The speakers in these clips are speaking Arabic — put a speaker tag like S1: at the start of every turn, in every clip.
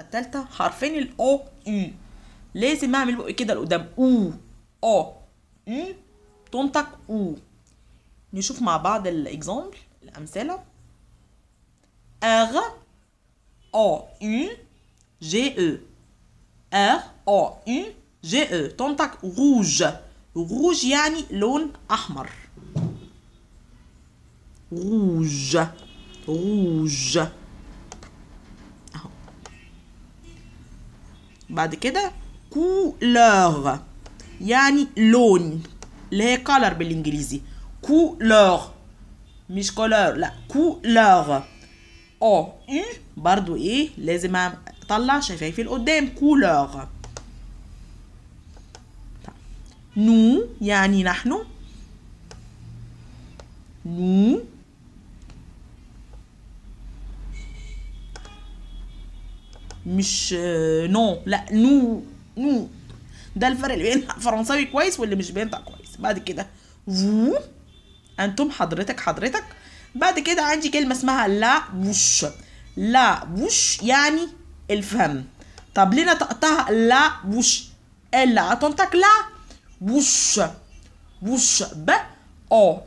S1: التالتة حرفين الاو اي لازم اعمل بقي كده لقدام او او اي تنطق او نشوف مع بعض الاكزامبل الامثله ار او اي جي او ار او اي جي او تنطق روج روج يعني لون احمر روج روج بعد كده كولور يعني لون اللي هي color بالانجليزي كولور مش كولور لا كولور او إيه؟ برضو ايه لازم اطلع شفايفي لقدام كولور طيب. نو يعني نحن نو مش آه، نو لا نو نو ده الفرق اللي بين فرنساوي كويس واللي مش بينطق كويس بعد كده فو انتم حضرتك حضرتك بعد كده عندي كلمه اسمها لا بوش لا بوش يعني الفم طب ليه نطقتها لا بوش الا تنطق لا بوش بوش ب او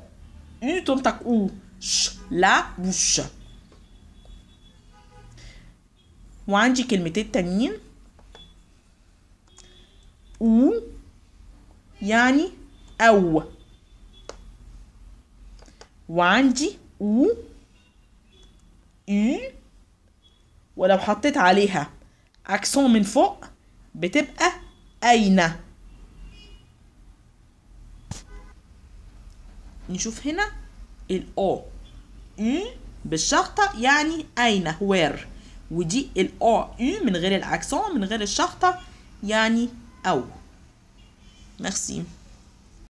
S1: ايه تنطق او ش لا بوش وعندي كلمتين تانيين و يعني أو وعندي و إي ولو حطيت عليها أكسون من فوق بتبقى أين نشوف هنا الأو إي بالشقطه يعني أين وير ودي او U من غير الأكسون من غير الشخطة يعني أو ميرسي